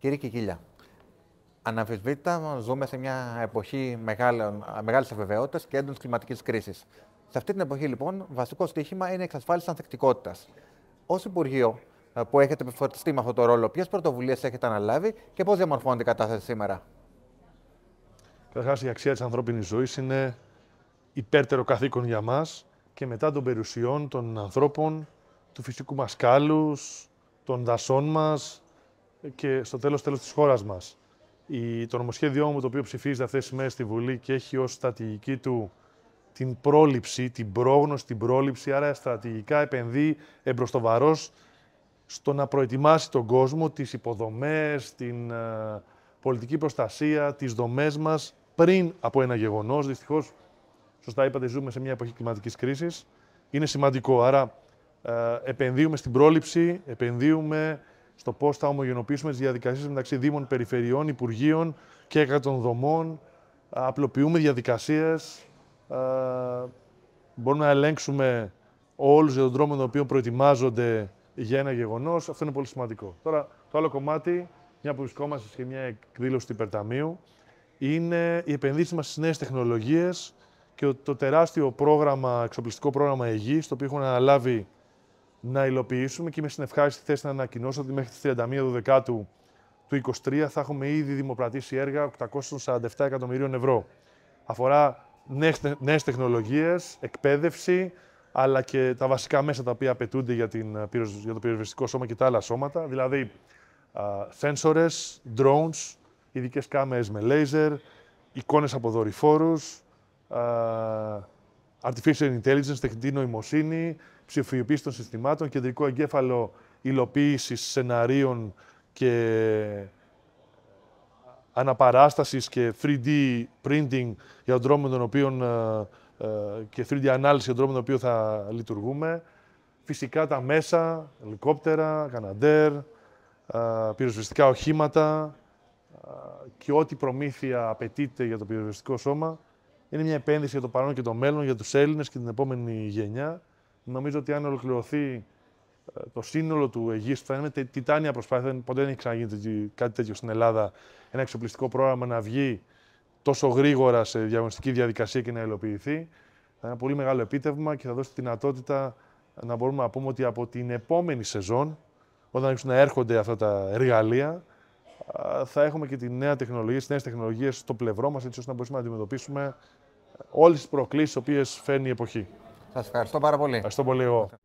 Κύριε Κικίλια, αναμφισβήτητα ζούμε σε μια εποχή μεγάλης αβεβαιότητας και έντονης κλιματικής κρίσης. Σε αυτή την εποχή, λοιπόν, βασικό στοίχημα είναι η εξασφάλιση ανθεκτικότητας. Ως Υπουργείο ε, που έχετε επιφορτιστεί με αυτό το ρόλο, ποιες πρωτοβουλίες έχετε αναλάβει και πώς διαμορφώνεται η κατάσταση σήμερα. Καταρχάς, η αξία της ανθρώπινης ζωής είναι υπέρτερο καθήκον για μας και μετά των περιουσιών των ανθρώπων, του φυσικού μας κάλου, των δασών μας και στο τέλος τέλος της χώρας μας. Η, το νομοσχέδιό μου το οποίο ψηφίζεται αυτές τις μέρες στη Βουλή και έχει ως στρατηγική του την πρόληψη, την πρόγνωση, την πρόληψη, άρα στρατηγικά επενδύει εμπροστοβαρός στο να προετοιμάσει τον κόσμο, τις υποδομές, την ε, πολιτική προστασία, τις δομές μας πριν από ένα γεγονός. Δυστυχώς, σωστά είπατε, ζούμε σε μια εποχή κλιματικής κρίσης. Είναι σημαντικό, άρα ε, επενδύουμε στην πρόληψη, επενδύουμε στο πώς θα ομογενοποιήσουμε τις διαδικασίες μεταξύ Δήμων, Περιφερειών, Υπουργείων και εκατών Απλοποιούμε διαδικασίες. Ε, μπορούμε να ελέγξουμε όλους για τον τρόπο με τον οποίο προετοιμάζονται για ένα γεγονός. Αυτό είναι πολύ σημαντικό. Τώρα, το άλλο κομμάτι, μια που βρισκόμαστε σε μια εκδήλωση του Υπερταμείου, είναι η επενδύσει μας στις νέες τεχνολογίες και το τεράστιο πρόγραμμα, εξοπλιστικό πρόγραμμα ΕΓΙ, το οποίο έχουν αναλάβει να υλοποιήσουμε και είμαι στην ευχάριστη θέση να ανακοινώσω ότι μέχρι τις 31 Δεκάτου του 23 θα έχουμε ήδη δημοπρατήσει έργα 847 εκατομμυρίων ευρώ. Αφορά νέες, τεχνολογίες, εκπαίδευση, αλλά και τα βασικά μέσα τα οποία απαιτούνται για, την, ε, για το πυροσβεστικό σώμα και τα άλλα σώματα, δηλαδή σένσορες, drones, ειδικές κάμερες με λέιζερ, εικόνες από δορυφόρους, artificial intelligence, τεχνητή νοημοσύνη, ψηφιοποίηση των συστημάτων, κεντρικό εγκέφαλο υλοποίησης σεναρίων και αναπαράστασης και 3D printing για τον τον ε, ε, και 3D ανάλυση για τον τρόπο με τον οποίο θα λειτουργούμε. Φυσικά τα μέσα, ελικόπτερα, καναντέρ, ε, πυροσβεστικά οχήματα και ό,τι προμήθεια απαιτείται για το πυροσβεστικό σώμα είναι μια επένδυση για το παρόν και το μέλλον, για τους Έλληνες και την επόμενη γενιά. Νομίζω ότι αν ολοκληρωθεί ε, το σύνολο του Αιγύστου θα είναι τιτάνια προσπάθεια. Ποτέ δεν έχει ξαναγίνει κάτι τέτοιο στην Ελλάδα. Ένα εξοπλιστικό πρόγραμμα να βγει τόσο γρήγορα σε διαγωνιστική διαδικασία και να υλοποιηθεί. Θα είναι ένα πολύ μεγάλο επίτευγμα και θα δώσει τη δυνατότητα να μπορούμε να πούμε ότι από την επόμενη σεζόν, όταν αρχίσουν να έρχονται αυτά τα εργαλεία, θα έχουμε και τη νέα τεχνολογία, τις νέες τεχνολογίες στο πλευρό μας, έτσι ώστε να μπορέσουμε να αντιμετωπίσουμε όλες τις προκλήσεις που φέρνει η εποχή. Σας ευχαριστώ πάρα πολύ. Ευχαριστώ πολύ εγώ.